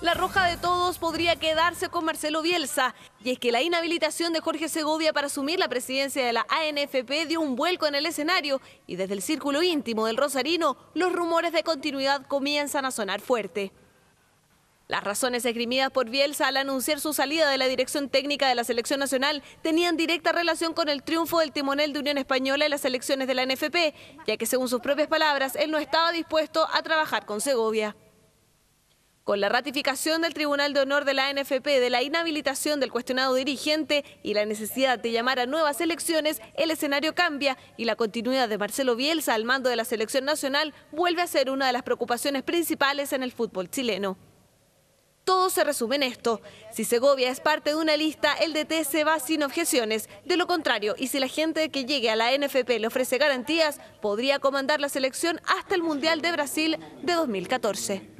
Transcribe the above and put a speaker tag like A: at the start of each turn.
A: La roja de todos podría quedarse con Marcelo Bielsa. Y es que la inhabilitación de Jorge Segovia para asumir la presidencia de la ANFP dio un vuelco en el escenario y desde el círculo íntimo del Rosarino los rumores de continuidad comienzan a sonar fuerte. Las razones esgrimidas por Bielsa al anunciar su salida de la dirección técnica de la selección nacional tenían directa relación con el triunfo del timonel de Unión Española en las elecciones de la NFP, ya que según sus propias palabras, él no estaba dispuesto a trabajar con Segovia. Con la ratificación del Tribunal de Honor de la NFP de la inhabilitación del cuestionado dirigente y la necesidad de llamar a nuevas elecciones, el escenario cambia y la continuidad de Marcelo Bielsa al mando de la selección nacional vuelve a ser una de las preocupaciones principales en el fútbol chileno. Todo se resume en esto. Si Segovia es parte de una lista, el DT se va sin objeciones. De lo contrario, y si la gente que llegue a la NFP le ofrece garantías, podría comandar la selección hasta el Mundial de Brasil de 2014.